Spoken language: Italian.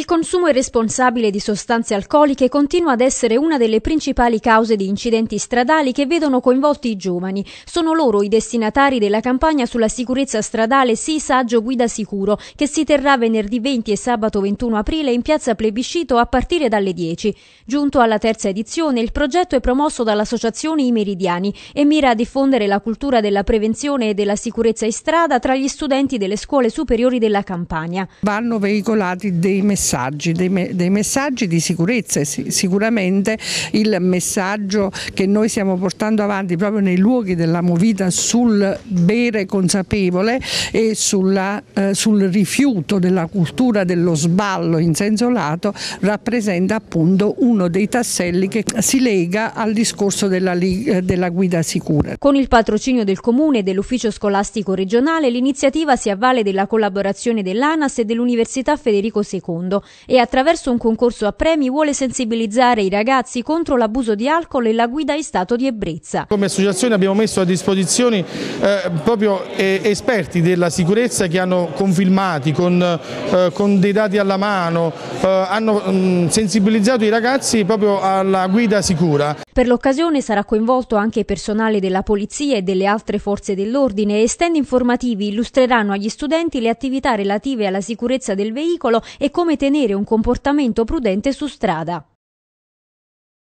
Il consumo irresponsabile di sostanze alcoliche continua ad essere una delle principali cause di incidenti stradali che vedono coinvolti i giovani. Sono loro i destinatari della campagna sulla sicurezza stradale Sì Saggio Guida Sicuro, che si terrà venerdì 20 e sabato 21 aprile in piazza Plebiscito a partire dalle 10. Giunto alla terza edizione, il progetto è promosso dall'associazione I Meridiani e mira a diffondere la cultura della prevenzione e della sicurezza in strada tra gli studenti delle scuole superiori della campagna. Vanno veicolati dei messaggi messaggi, dei, me dei messaggi di sicurezza. Sì, sicuramente il messaggio che noi stiamo portando avanti proprio nei luoghi della movita sul bere consapevole e sulla, eh, sul rifiuto della cultura dello sballo in senso lato rappresenta appunto uno dei tasselli che si lega al discorso della, della guida sicura. Con il patrocinio del Comune e dell'Ufficio Scolastico Regionale l'iniziativa si avvale della collaborazione dell'ANAS e dell'Università Federico II e attraverso un concorso a premi vuole sensibilizzare i ragazzi contro l'abuso di alcol e la guida in stato di ebbrezza. Come associazione abbiamo messo a disposizione eh, proprio eh, esperti della sicurezza che hanno con filmati, con, eh, con dei dati alla mano, eh, hanno mh, mm, sensibilizzato i ragazzi proprio alla guida sicura. Per l'occasione sarà coinvolto anche personale della polizia e delle altre forze dell'ordine e stand informativi illustreranno agli studenti le attività relative alla sicurezza del veicolo e come tenere mantenere un comportamento prudente su strada.